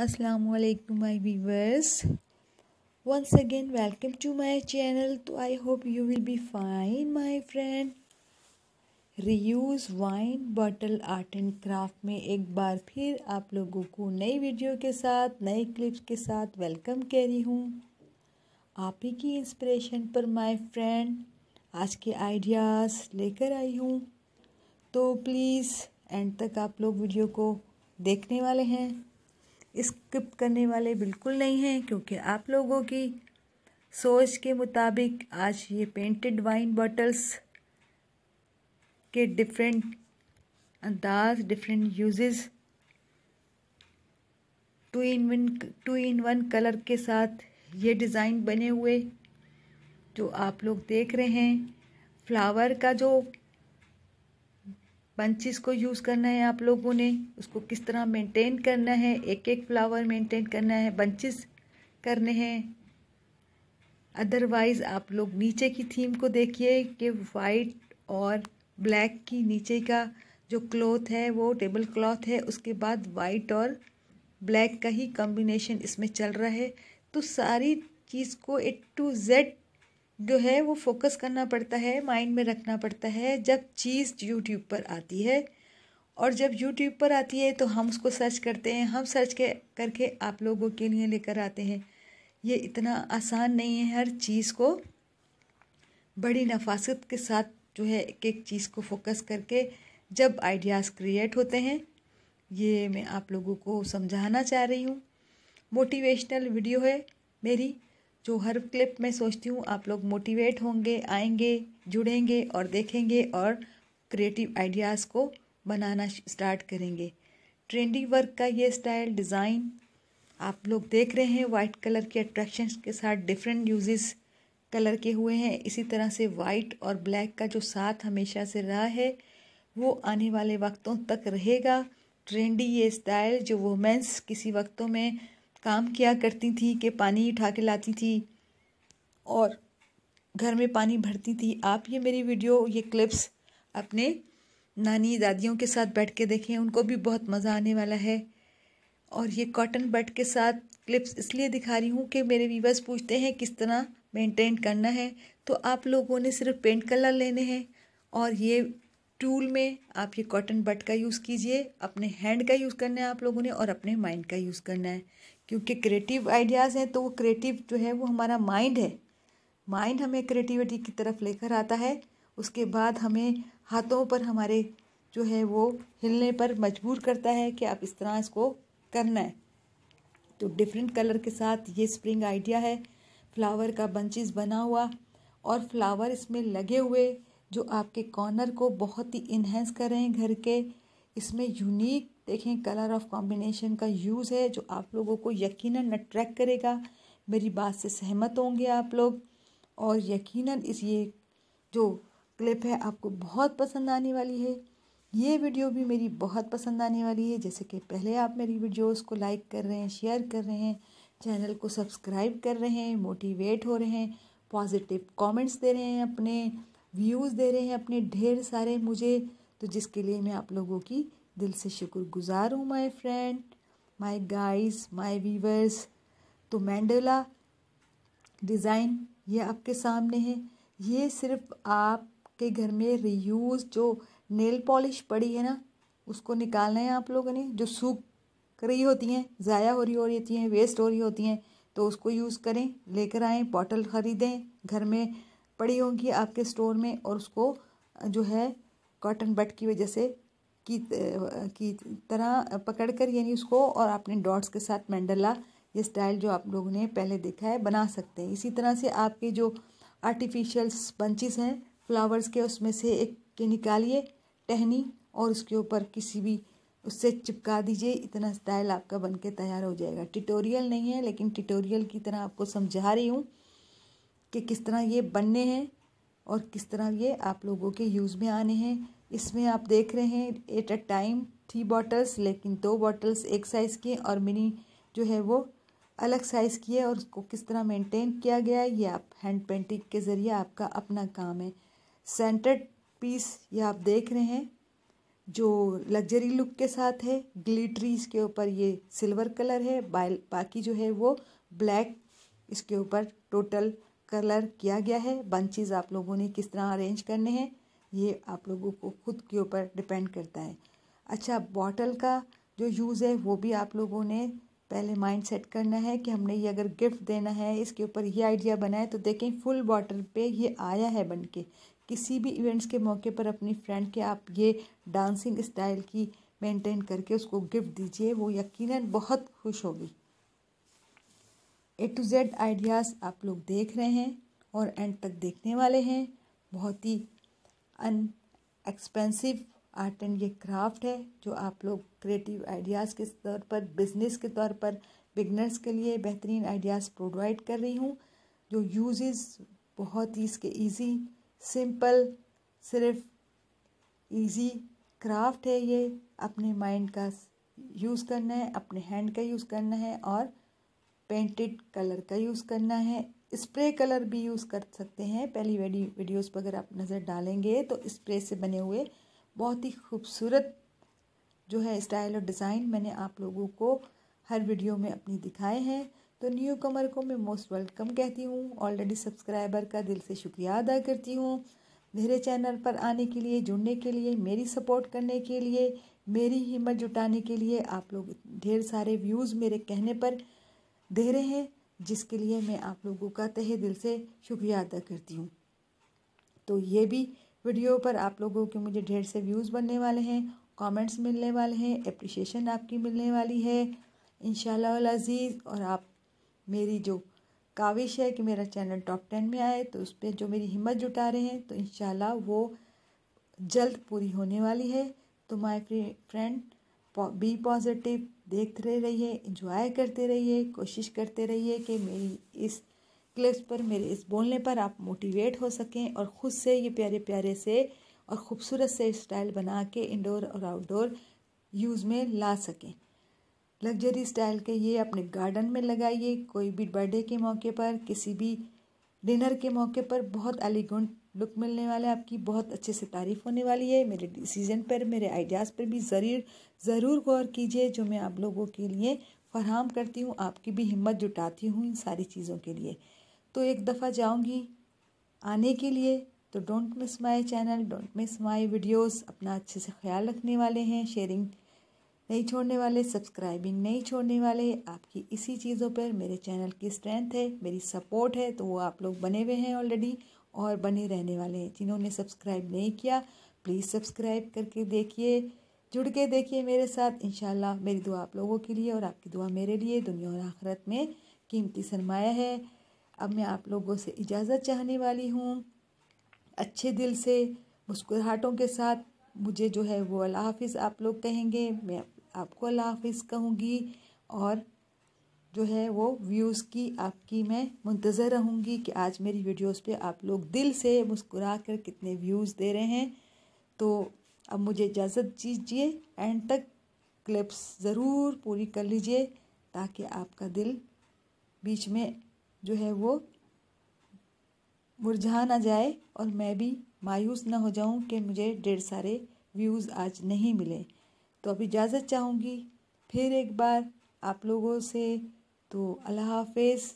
वालेकुम my viewers once again welcome to my channel तो I hope you will be fine my friend reuse wine bottle art and craft में एक बार फिर आप लोगों को नई वीडियो के साथ नए क्लिप्स के साथ वेलकम कह रही हूँ आप ही की इंस्पिरेशन पर माय फ्रेंड आज के आइडियाज़ लेकर आई हूँ तो प्लीज़ एंड तक आप लोग वीडियो को देखने वाले हैं स्किप करने वाले बिल्कुल नहीं हैं क्योंकि आप लोगों की सोच के मुताबिक आज ये पेंटेड वाइन बॉटल्स के डिफरेंट अंदाज different uses two in one two in one colour के साथ ये डिज़ाइन बने हुए जो आप लोग देख रहे हैं फ्लावर का जो बंचिस को यूज़ करना है आप लोगों ने उसको किस तरह मेंटेन करना है एक एक फ्लावर मेंटेन करना है बंचिस करने हैं अदरवाइज़ आप लोग नीचे की थीम को देखिए कि वाइट और ब्लैक की नीचे का जो क्लॉथ है वो टेबल क्लॉथ है उसके बाद वाइट और ब्लैक का ही कॉम्बिनेशन इसमें चल रहा है तो सारी चीज़ को ए टू जेड जो है वो फोकस करना पड़ता है माइंड में रखना पड़ता है जब चीज़ यूट्यूब पर आती है और जब यूट्यूब पर आती है तो हम उसको सर्च करते हैं हम सर्च के करके आप लोगों के लिए लेकर आते हैं ये इतना आसान नहीं है हर चीज़ को बड़ी नफासत के साथ जो है एक एक चीज़ को फोकस करके जब आइडियाज़ क्रिएट होते हैं ये मैं आप लोगों को समझाना चाह रही हूँ मोटिवेशनल वीडियो है मेरी जो हर क्लिप में सोचती हूँ आप लोग मोटिवेट होंगे आएंगे जुड़ेंगे और देखेंगे और क्रिएटिव आइडियाज़ को बनाना स्टार्ट करेंगे ट्रेंडी वर्क का ये स्टाइल डिज़ाइन आप लोग देख रहे हैं वाइट कलर के अट्रैक्शन के साथ डिफरेंट यूजेस कलर के हुए हैं इसी तरह से वाइट और ब्लैक का जो साथ हमेशा से रहा है वो आने वाले वक्तों तक रहेगा ट्रेंडी ये स्टाइल जो वुमेंस किसी वक्तों में काम किया करती थी कि पानी उठा के लाती थी और घर में पानी भरती थी आप ये मेरी वीडियो ये क्लिप्स अपने नानी दादियों के साथ बैठ के देखें उनको भी बहुत मज़ा आने वाला है और ये कॉटन बट के साथ क्लिप्स इसलिए दिखा रही हूँ कि मेरे व्यूवर्स पूछते हैं किस तरह मेंटेन करना है तो आप लोगों ने सिर्फ पेंट कलर लेने हैं और ये टूल में आप ये कॉटन बट का यूज़ कीजिए अपने हैंड का यूज़ करना है आप लोगों ने और अपने माइंड का यूज़ करना है क्योंकि क्रिएटिव आइडियाज़ हैं तो वो क्रिएटिव जो है वो हमारा माइंड है माइंड हमें क्रिएटिविटी की तरफ लेकर आता है उसके बाद हमें हाथों पर हमारे जो है वो हिलने पर मजबूर करता है कि आप इस तरह इसको करना है तो डिफरेंट कलर के साथ ये स्प्रिंग आइडिया है फ्लावर का बंचेस बना हुआ और फ्लावर इसमें लगे हुए जो आपके कॉर्नर को बहुत ही इन्हेंस कर रहे हैं घर के इसमें यूनिक देखें कलर ऑफ कॉम्बिनेशन का यूज़ है जो आप लोगों को यकीनन अट्रैक्ट करेगा मेरी बात से सहमत होंगे आप लोग और यकीनन इस ये जो क्लिप है आपको बहुत पसंद आने वाली है ये वीडियो भी मेरी बहुत पसंद आने वाली है जैसे कि पहले आप मेरी वीडियोस को लाइक कर रहे हैं शेयर कर रहे हैं चैनल को सब्सक्राइब कर रहे हैं मोटिवेट हो रहे हैं पॉजिटिव कमेंट्स दे रहे हैं अपने व्यूज़ दे रहे हैं अपने ढेर सारे मुझे तो जिसके लिए मैं आप लोगों की दिल से शुक्र गुज़ार हूँ my friend my guys my viewers तो मैंडोला डिज़ाइन ये आपके सामने है ये सिर्फ आपके घर में रीयूज़ जो नेल पॉलिश पड़ी है ना उसको निकालना है आप लोगों ने जो सूख रही होती हैं ज़ाया हो रही हो रही होती हैं वेस्ट हो रही होती हैं तो उसको यूज़ करें लेकर आएँ बॉटल ख़रीदें घर में पड़ी होंगी आपके स्टोर में और उसको जो है कॉटन बट की वजह से की की तरह पकड़कर यानी उसको और अपने डॉट्स के साथ मंडला ये स्टाइल जो आप लोगों ने पहले देखा है बना सकते हैं इसी तरह से आपके जो आर्टिफिशियल बंचिस हैं फ्लावर्स के उसमें से एक के निकालिए टहनी और उसके ऊपर किसी भी उससे चिपका दीजिए इतना स्टाइल आपका बन के तैयार हो जाएगा ट्यूटोरियल नहीं है लेकिन ट्यूटोरियल की तरह आपको समझा रही हूँ कि किस तरह ये बनने हैं और किस तरह ये आप लोगों के यूज़ में आने हैं इसमें आप देख रहे हैं at a time three bottles लेकिन दो बॉटल्स एक साइज़ की और मिनी जो है वो अलग साइज़ की है और उसको किस तरह मेंटेन किया गया है ये आप हैंड पेंटिंग के ज़रिए आपका अपना काम है सेंटर्ड पीस ये आप देख रहे हैं जो लग्जरी लुक के साथ है ग्लिटरी इसके ऊपर ये सिल्वर कलर है बाकी जो है वो ब्लैक इसके ऊपर टोटल कलर किया गया है बंचेज आप लोगों ने किस तरह अरेंज करने हैं ये आप लोगों को खुद के ऊपर डिपेंड करता है अच्छा बॉटल का जो यूज़ है वो भी आप लोगों ने पहले माइंड सेट करना है कि हमने ये अगर गिफ्ट देना है इसके ऊपर ये आइडिया बनाए तो देखें फुल बॉटल पे ये आया है बन के किसी भी इवेंट्स के मौके पर अपनी फ्रेंड के आप ये डांसिंग स्टाइल की मेंटेन करके उसको गिफ्ट दीजिए वो यकीनन बहुत खुश होगी ए टू जेड आइडियाज़ आप लोग देख रहे हैं और एंड तक देखने वाले हैं बहुत ही अन एक्सपेंसिव आर्ट एंड ये क्राफ्ट है जो आप लोग क्रिएटिव आइडियाज़ के तौर पर बिजनेस के तौर पर बिगनर्स के लिए बेहतरीन आइडियाज़ प्रोवाइड कर रही हूँ जो यूजेस बहुत ही इसके इजी सिंपल सिर्फ इजी क्राफ्ट है ये अपने माइंड का यूज़ करना है अपने हैंड का यूज़ करना है और पेंटेड कलर का यूज़ करना है स्प्रे कलर भी यूज़ कर सकते हैं पहली वीडियोज़ पर अगर आप नज़र डालेंगे तो स्प्रे से बने हुए बहुत ही खूबसूरत जो है स्टाइल और डिज़ाइन मैंने आप लोगों को हर वीडियो में अपनी दिखाए हैं तो न्यू कमर को मैं मोस्ट वेलकम कहती हूँ ऑलरेडी सब्सक्राइबर का दिल से शुक्रिया अदा करती हूँ मेरे चैनल पर आने के लिए जुड़ने के लिए मेरी सपोर्ट करने के लिए मेरी हिम्मत जुटाने के लिए आप लोग ढेर सारे व्यूज़ मेरे कहने पर दे रहे हैं जिसके लिए मैं आप लोगों का तहे दिल से शुक्रिया अदा करती हूँ तो ये भी वीडियो पर आप लोगों के मुझे ढेर से व्यूज़ बनने वाले हैं कमेंट्स मिलने वाले हैं अप्रिशिएशन आपकी मिलने वाली है इन अजीज़ और आप मेरी जो काविश है कि मेरा चैनल टॉप टेन में आए तो उस पर जो मेरी हिम्मत जुटा रहे हैं तो इन वो जल्द पूरी होने वाली है तो माई फ्रेंड बी पॉजिटिव देखते रहिए इंजॉय करते रहिए कोशिश करते रहिए कि मेरी इस क्लिप्स पर मेरे इस बोलने पर आप मोटिवेट हो सकें और ख़ुद से ये प्यारे प्यारे से और ख़ूबसूरत से स्टाइल बना के इंडोर और आउटडोर यूज़ में ला सकें लग्जरी स्टाइल के ये अपने गार्डन में लगाइए कोई भी बर्थडे के मौके पर किसी भी डिनर के मौके पर बहुत एलिगेंट लुक मिलने वाला है आपकी बहुत अच्छे से तारीफ होने वाली है मेरे डिसीजन पर मेरे आइडियाज़ पर भी ज़रूर ज़रूर गौर कीजिए जो मैं आप लोगों के लिए फरहम करती हूँ आपकी भी हिम्मत जुटाती हूँ इन सारी चीज़ों के लिए तो एक दफ़ा जाऊँगी आने के लिए तो don't miss my channel don't miss my videos अपना अच्छे से ख्याल रखने वाले हैं शेयरिंग नहीं छोड़ने वाले सब्सक्राइबिंग नहीं छोड़ने वाले आपकी इसी चीज़ों पर मेरे चैनल की स्ट्रेंथ है मेरी सपोर्ट है तो वो आप लोग बने हुए हैं ऑलरेडी और बने रहने वाले हैं जिन्होंने सब्सक्राइब नहीं किया प्लीज़ सब्सक्राइब करके देखिए जुड़ के देखिए मेरे साथ इन मेरी दुआ आप लोगों के लिए और आपकी दुआ मेरे लिए दुनिया और आखरत में कीमती सरमाया है अब मैं आप लोगों से इजाज़त चाहने वाली हूँ अच्छे दिल से मुस्कुराहटों के साथ मुझे जो है वो अल्लाह हाफिज़ आप लोग कहेंगे मैं आपको अल्लाह हाफिज़ कहूँगी और जो है वो व्यूज़ की आपकी मैं मुंतज़र रहूँगी कि आज मेरी वीडियोस पे आप लोग दिल से मुस्कुरा कर कितने व्यूज़ दे रहे हैं तो अब मुझे इजाज़त दीजिए एंड तक क्लिप्स ज़रूर पूरी कर लीजिए ताकि आपका दिल बीच में जो है वो मुरझा ना जाए और मैं भी मायूस ना हो जाऊं कि मुझे ढेर सारे व्यूज़ आज नहीं मिले तो अब इजाज़त चाहूँगी फिर एक बार आप लोगों से तो अल्लाह हाफिज़